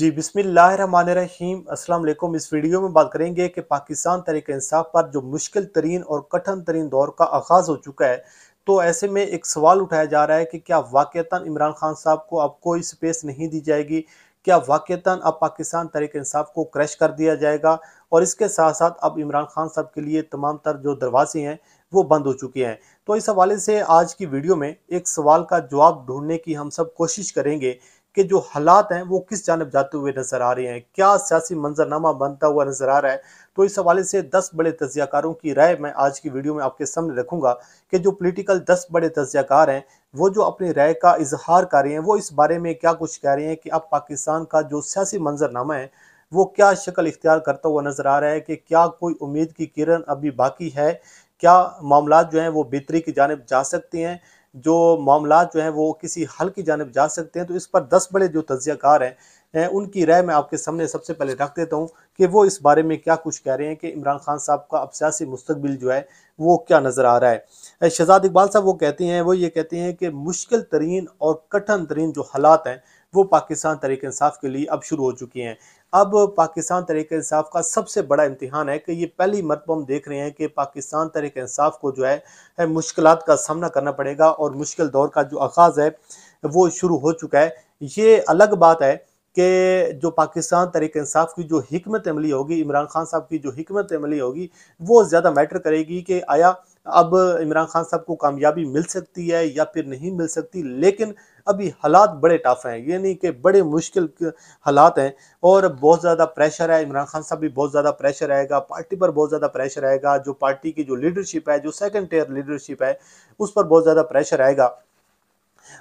जी बिसमीम असलम इस वीडियो में बात करेंगे कि पाकिस्तान तरीक इंसाफ पर जो मुश्किल तरीन और कठिन तरीन दौर का आगाज़ हो चुका है तो ऐसे में एक सवाल उठाया जा रहा है कि क्या वाक़ता इमरान खान साहब को अब कोई स्पेस नहीं दी जाएगी क्या वाक़ता अब पाकिस्तान तरीक इंसाफ को क्रैश कर दिया जाएगा और इसके साथ साथ अब इमरान खान साहब के लिए तमाम तर जो दरवाजे हैं वो बंद हो चुके हैं तो इस हवाले से आज की वीडियो में एक सवाल का जवाब ढूंढने की हम सब कोशिश करेंगे के जो हालात हैं वो किस जानब जाते हुए नजर आ रहे हैं क्या सियासी मंजरनामा बनता हुआ नजर आ रहा है तो इस हवाले से 10 बड़े तजियाकारों की राय मैं आज की वीडियो में आपके सामने रखूंगा कि जो पॉलिटिकल 10 बड़े तजियाकार हैं वो जो अपनी राय का इजहार कर रहे हैं वो इस बारे में क्या कुछ कह रहे हैं कि अब पाकिस्तान का जो सियासी मंजरनामा है वो क्या शक्ल इख्तियार करता हुआ नजर आ रहा है कि क्या कोई उम्मीद की किरण अभी बाकी है क्या मामला जो हैं वो बेहतरी की जानब जा सकते हैं जो मामला जो हैं वो किसी हल की जानब जा सकते हैं तो इस पर दस बड़े जो तजियाकार हैं उनकी राय मैं आपके सामने सबसे पहले रख देता हूँ कि वो इस बारे में क्या कुछ कह रहे हैं कि इमरान खान साहब का अब सियासी मुस्तबिल जो है वो क्या नज़र आ रहा है शहजाद इकबाल साहब वो कहते हैं वो ये कहते हैं कि मुश्किल तरीन और कठिन तरीन जो हालात हैं वो पाकिस्तान तरीक इंसाफ के लिए अब शुरू हो चुकी हैं अब पाकिस्तान तरीक इंसाफ का सबसे बड़ा इम्तहान है कि ये पहली मरतब हम देख रहे हैं कि पाकिस्तान तरीक इंसाफ को जो है, है मुश्किल का सामना करना पड़ेगा और मुश्किल दौर का जो आगाज़ है वो शुरू हो चुका है ये अलग बात है कि जो पाकिस्तान तरीक इंसाफ की जो हमत अमली होगी इमरान खान साहब की जो हमत अमली होगी वो ज़्यादा मैटर करेगी कि आया अब इमरान खान साहब को कामयाबी मिल सकती है या फिर नहीं मिल सकती लेकिन अभी हालात बड़े टफ हैं यानी कि बड़े मुश्किल हालात हैं और बहुत ज़्यादा प्रेशर है इमरान खान साहब भी बहुत ज़्यादा प्रेशर आएगा पार्टी पर बहुत ज़्यादा प्रेशर आएगा जो पार्टी की जो लीडरशिप है जो सेकंड टेयर लीडरशिप है उस पर बहुत ज़्यादा प्रेशर आएगा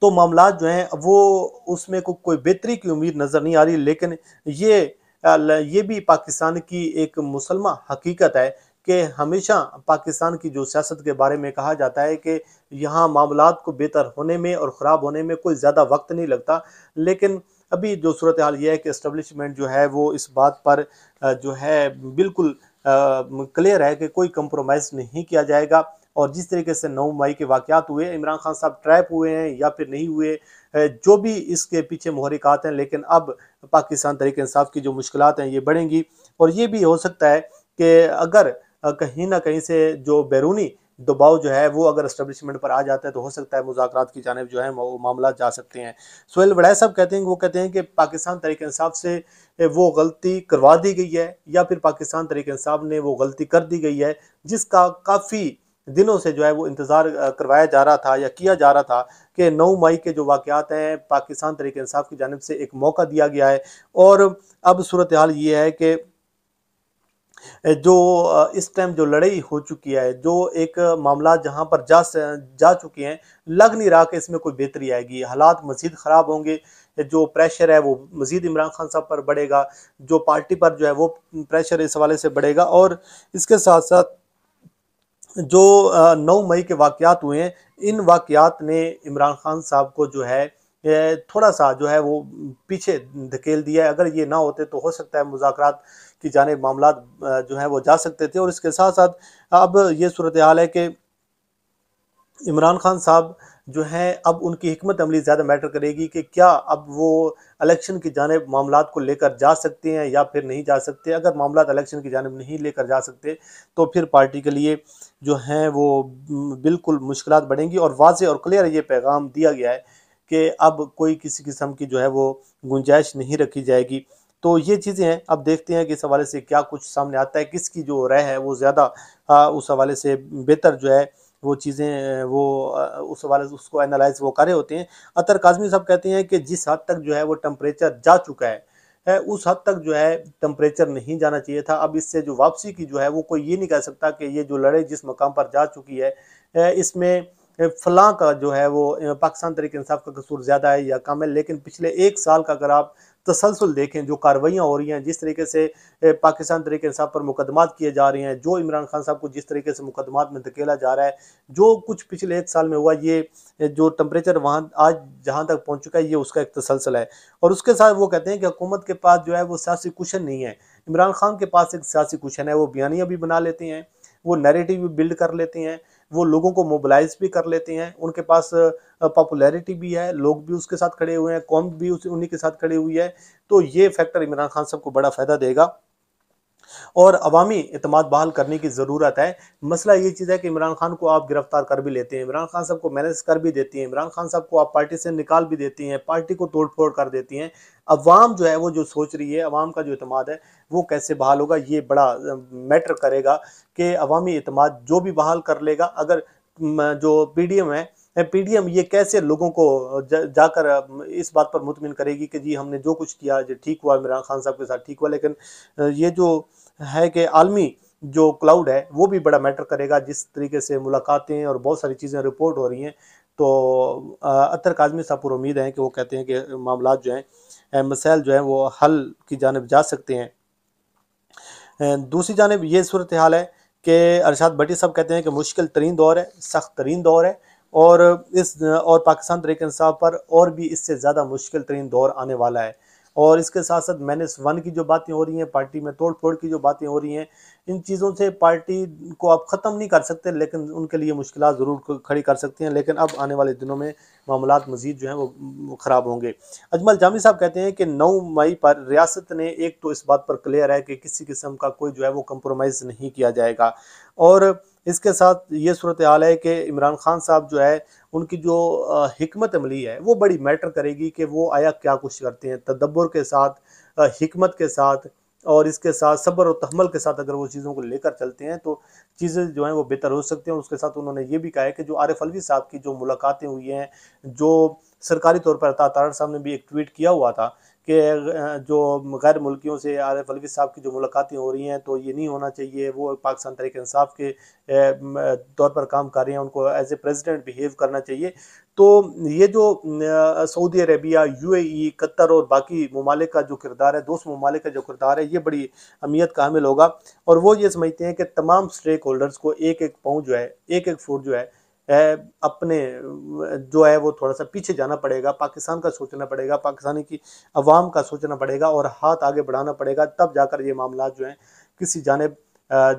तो मामला जो हैं वो उसमें को कोई बेहतरी की उम्मीद नज़र नहीं आ रही लेकिन ये ये भी पाकिस्तान की एक मुसलमान हकीकत है कि हमेशा पाकिस्तान की जो सियासत के बारे में कहा जाता है कि यहाँ मामला को बेहतर होने में और ख़राब होने में कोई ज़्यादा वक्त नहीं लगता लेकिन अभी जो सूरत हाल यह है कि इस्टबलिशमेंट जो है वो इस बात पर जो है बिल्कुल क्लियर है कि कोई कंप्रोमाइज़ नहीं किया जाएगा और जिस तरीके से नौ मई के वाक़त हुए इमरान खान साहब ट्रैप हुए हैं या फिर नहीं हुए जो भी इसके पीछे महरिकात हैं लेकिन अब पाकिस्तान तरीक इंसाफ की जो मुश्किल हैं ये बढ़ेंगी और ये भी हो सकता है कि अगर कहीं ना कहीं से जो बैरूनी दबाव जो है वो अगर इस्टबलिशमेंट पर आ जाता है तो हो सकता है मुजाकर की जानब जो है मामला जा सकते हैं सोहेल वड़ाए साहब कहते हैं वो कहते हैं कि पाकिस्तान तरीक इंसाफ से वो गलती करवा दी गई है या फिर पाकिस्तान तरीक इंसाफ ने वो गलती कर दी गई है जिसका काफ़ी दिनों से जो है वो इंतज़ार करवाया जा रहा था या किया जा रहा था कि नौ मई के जो वाक़ात हैं पाकिस्तान तरीक इंसाफ की जानब से एक मौका दिया गया है और अब सूरत हाल ये है कि जो इस टाइम जो लड़ाई हो चुकी है जो एक मामला जहां पर जा जा चुके हैं लग नहीं रहा कि इसमें कोई बेहतरी आएगी हालात मज़ीद ख़राब होंगे जो प्रेशर है वो मज़ीद इमरान खान साहब पर बढ़ेगा जो पार्टी पर जो है वो प्रेशर इस हवाले से बढ़ेगा और इसके साथ साथ जो नौ मई के वाक़ात हुए हैं इन वाक़ात ने इमरान खान साहब को जो है थोड़ा सा जो है वो पीछे धकेल दिया है अगर ये ना होते तो हो सकता है मुजाकर की जाने मामला जो है वो जा सकते थे और इसके साथ साथ अब ये सूरत हाल है कि इमरान खान साहब जो हैं अब उनकी हमत अमली ज़्यादा मैटर करेगी कि क्या अब वो इलेक्शन की जानब मामला को लेकर जा सकते हैं या फिर नहीं जा सकते अगर मामला इलेक्शन की जानब नहीं लेकर जा सकते तो फिर पार्टी के लिए जो हैं वो बिल्कुल मुश्किल बढ़ेंगी और वाज और क्लियर ये पैगाम दिया गया है कि अब कोई किसी किस्म की जो है वो गुंजाइश नहीं रखी जाएगी तो ये चीज़ें हैं अब देखते हैं कि इस हवाले से क्या कुछ सामने आता है किसकी जो राय है वो ज़्यादा उस हवाले से बेहतर जो है वो चीज़ें वो उस वाले उसको एनालाइज वो करे होते हैं अतर काजमी साहब कहते हैं कि जिस हद तक जो है वो टम्परेचर जा चुका है है उस हद तक जो है टम्परेचर नहीं जाना चाहिए था अब इससे जो वापसी की जो है वो कोई ये नहीं कह सकता कि ये जो लड़े जिस मकाम पर जा चुकी है इसमें फलां का जो है वो पाकिस्तान तरीके इंसाफ का कसूर ज़्यादा है या कम है लेकिन पिछले एक साल का अगर आप तसलसल देखें जो कार्रवाइयाँ हो रही हैं जिस तरीके से पाकिस्तान तरीके इंसाफ पर मुकदमात किए जा रहे हैं जो इमरान खान साहब को जिस तरीके से मुकदमा में धकेला जा रहा है जो कुछ पिछले एक साल में हुआ ये जो टम्परेचर वहाँ आज जहाँ तक पहुँच चुका है ये उसका एक तसलसल है और उसके साथ वो कहते हैं कि हुकूमत के पास जो है वो सियासी कुशन नहीं है इमरान खान के पास एक सियासी कुशन है वो बयानियाँ भी बना लेते हैं वो नरेटिव भी बिल्ड कर लेते हैं वो लोगों को मोबिलाइज भी कर लेते हैं उनके पास पॉपुलैरिटी भी है लोग भी उसके साथ खड़े हुए हैं कौम भी उन्हीं के साथ खड़ी हुई है तो ये फैक्टर इमरान खान साहब को बड़ा फ़ायदा देगा और अवामी अतमाद बहाल करने की ज़रूरत है मसला ये चीज़ है कि इमरान खान को आप गिरफ्तार कर भी लेते हैं इमरान खान साहब को मैनेज कर भी देती हैं इमरान खान साहब को आप पार्टी से निकाल भी देती हैं पार्टी को तोड़ फोड़ कर देती हैं अवाम जो है वो जो सोच रही है अवाम का जो अतमाद है वो कैसे बहाल होगा ये बड़ा मैटर करेगा कि अवामी अतमाद जो भी बहाल कर लेगा अगर जो पी डी एम है पीडीएम ये कैसे लोगों को जाकर इस बात पर मुतमिन करेगी कि जी हमने जो कुछ किया जो ठीक हुआ इमरान खान साहब के साथ ठीक हुआ लेकिन ये जो है कि आलमी जो क्लाउड है वो भी बड़ा मैटर करेगा जिस तरीके से मुलाकातें और बहुत सारी चीज़ें रिपोर्ट हो रही हैं तो अतर काजमी साहब पर उम्मीद है कि वो कहते हैं कि मामला जो हैं मसाइल जो हैं वो हल की जानब जा सकते हैं दूसरी जानब ये सूरत हाल है कि अरशाद भट्टी साहब कहते हैं कि मुश्किल तरीन दौर है सख्त तरीन दौर है और इस और पाकिस्तान तरीक इंसाफ पर और भी इससे ज़्यादा मुश्किल तरीन दौर आने वाला है और इसके साथ साथ माइनस वन की जो बातें हो रही हैं पार्टी में तोड़ फोड़ की जो बातें हो रही हैं इन चीज़ों से पार्टी को आप ख़त्म नहीं कर सकते लेकिन उनके लिए मुश्किल ज़रूर खड़ी कर सकती हैं लेकिन अब आने वाले दिनों में मामला मज़ीद जो हैं वो ख़राब होंगे अजमल जामी साहब कहते हैं कि नौ मई पर रियासत ने एक तो इस बात पर क्लियर है कि किसी किस्म का कोई जो है वो कंप्रोमाइज़ नहीं किया जाएगा और इसके साथ ये सूरत हाल है कि इमरान खान साहब जो है उनकी जो हमत अमली है वो बड़ी मैटर करेगी कि वो आया क्या कुछ करते हैं तदब्बर के साथ हमत के साथ और इसके साथ सब्र और तहमल के साथ अगर वो चीज़ों को लेकर चलते हैं तो चीज़ें जो हैं वो बेहतर हो सकती हैं उसके साथ उन्होंने ये भी कहा है कि जो आरिफ अलवी साहब की जो मुलाकातें हुई हैं जो सरकारी तौर पर अता तारण साहब ने भी एक ट्वीट किया हुआ था कि जो गैर मुल्कियों से आरफ अलवी साहब की जो मुलाकातें हो रही हैं तो ये नहीं होना चाहिए वो पाकिस्तान तरीके इंसाफ के तौर पर काम कर रहे हैं उनको एज ए प्रेजिडेंट बिहेव करना चाहिए तो ये जो सऊदी अरेबिया यूएई कतर और बाकी ममालिक का जो किरदार है दोस्त ममालिक का जो किरदार है ये बड़ी अहमियत का हामिल होगा और वो ये समझते हैं कि तमाम स्टेक होल्डर्स को एक एक पाँव जो है एक एक फुट जो है अपने जो है वो थोड़ा सा पीछे जाना पड़ेगा पाकिस्तान का सोचना पड़ेगा पाकिस्तानी की आवाम का सोचना पड़ेगा और हाथ आगे बढ़ाना पड़ेगा तब जाकर ये मामला जो हैं किसी जानब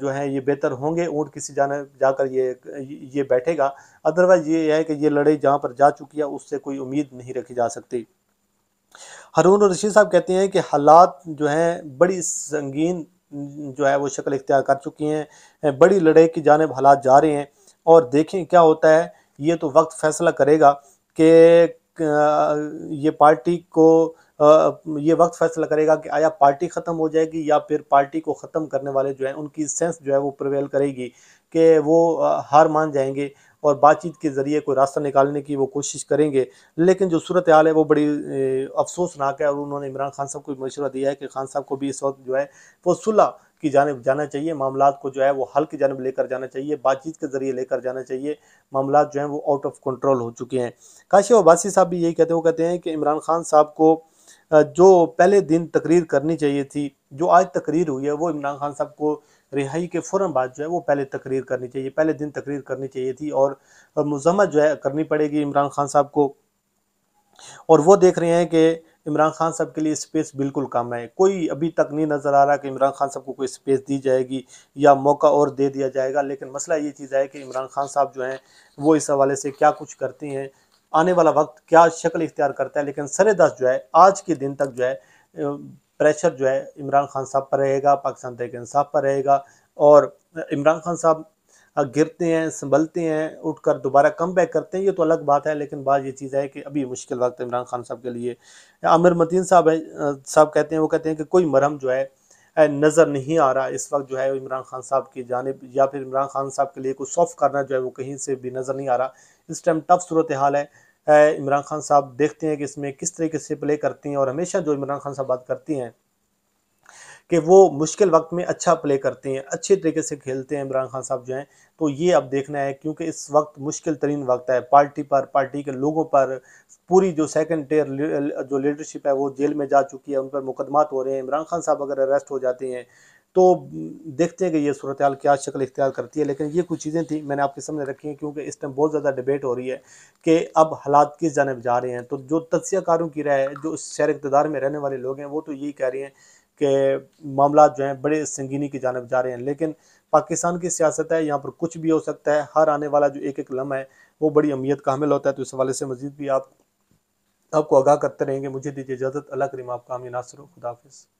जो है ये बेहतर होंगे ऊँट किसी जाने जाकर ये ये बैठेगा अदरवाइज ये है कि ये लड़ाई जहाँ पर जा चुकी है उससे कोई उम्मीद नहीं रखी जा सकती और रशीद साहब कहते हैं कि हालात जो हैं बड़ी संगीन जो है वो शक्ल इख्तियार कर चुकी हैं बड़ी लड़ाई की जानब हालात जा रहे हैं और देखें क्या होता है ये तो वक्त फैसला करेगा कि ये पार्टी को ये वक्त फैसला करेगा कि आया पार्टी ख़त्म हो जाएगी या फिर पार्टी को ख़त्म करने वाले जो हैं उनकी सेंस जो है वो प्रवेल करेगी कि वो हार मान जाएंगे और बातचीत के ज़रिए कोई रास्ता निकालने की वो कोशिश करेंगे लेकिन जो सूरत हाल है वो बड़ी अफसोसनाक है और उन्होंने इमरान खान साहब को मशवरा दिया है कि खान साहब को भी इस वक्त जो है वो सुलह की जानब जाना चाहिए मामला को जो है वो हल की जानब लेकर जाना चाहिए बातचीत के ज़रिए लेकर जाना चाहिए मामला जो हैं वो आउट ऑफ कंट्रोल हो चुके हैं काशी अब्बासी साहब भी यही कहते हैं वो कहते हैं कि इमरान खान साहब को जो पहले दिन तकरीर करनी चाहिए थी जो आज तकरीर हुई है वो इमरान खान साहब को रिहाई के फ़ौर बाद जो है वो पहले तकरीर करनी चाहिए पहले दिन तकरीर करनी चाहिए थी और मजम्मत जो है करनी पड़ेगी इमरान खान साहब को और वो देख रहे हैं कि इमरान खान साहब के लिए स्पेस बिल्कुल कम है कोई अभी तक नहीं नज़र आ रहा कि इमरान खान साहब को कोई स्पेस दी जाएगी या मौका और दे दिया जाएगा लेकिन मसला ये चीज़ है कि इमरान खान साहब जो हैं वो इस हवाले से क्या कुछ करती हैं आने वाला वक्त क्या शक्ल इख्तियार करता है लेकिन सर दस जो है आज के दिन तक जो है प्रेशर जो है इमरान खान साहब पर रहेगा पाकिस्तान तहरीक इंसाफ पर रहेगा और इमरान खान साहब हाँ, गिरते हैं संभलते हैं उठकर दोबारा कम बैक करते हैं ये तो अलग बात है लेकिन बात ये चीज़ है कि अभी मुश्किल वक्त इमरान खान साहब के लिए आमिर मतीन साहब साहब कहते हैं वो कहते हैं कि कोई मरहम जो है नज़र नहीं आ रहा इस वक्त जो है इमरान खान साहब की जानब या फिर इमरान खान साहब के लिए कुछ सॉफ्ट करना जो है वो कहीं से भी नज़र नहीं आ रहा इस टाइम टफ सूरत हाल है इमरान खान साहब देखते हैं कि इसमें किस तरीके से प्ले करती हैं और हमेशा जो इमरान खान साहब बात करती हैं कि वो मुश्किल वक्त में अच्छा प्ले करते हैं अच्छे तरीके से खेलते हैं इमरान खान साहब जो हैं तो ये अब देखना है क्योंकि इस वक्त मुश्किल तरीन वक्त है पार्टी पर पार्टी के लोगों पर पूरी जो सेकंड टेयर जो लीडरशिप है वो जेल में जा चुकी है उन पर मुकदमात हो रहे हैं इमरान खान साहब अगर अरेस्ट हो जाते हैं तो देखते हैं कि ये सूरत हाल क्या शक्ल इख्तियार करती है लेकिन ये कुछ चीज़ें थी मैंने आपके सामने रखी हैं क्योंकि इस टाइम बहुत ज़्यादा डिबेट हो रही है कि अब हालात किस जानब जा रहे हैं तो जो कारों की राय है जो इस शहर इकतदार में रहने वाले लोग हैं वो तो यही कह रहे हैं के मामला जो हैं बड़े संगीनी की जानब जा रहे हैं लेकिन पाकिस्तान की सियासत है यहाँ पर कुछ भी हो सकता है हर आने वाला जो एक एक लम्ह है वो बड़ी अहमियत का हमिल होता है तो इस हवाले से मजीद भी आप आपको आगाह करते रहेंगे मुझे दीजिए इजाज़त अल्लाह करीम आपका आमिर नासर खुदाफिज़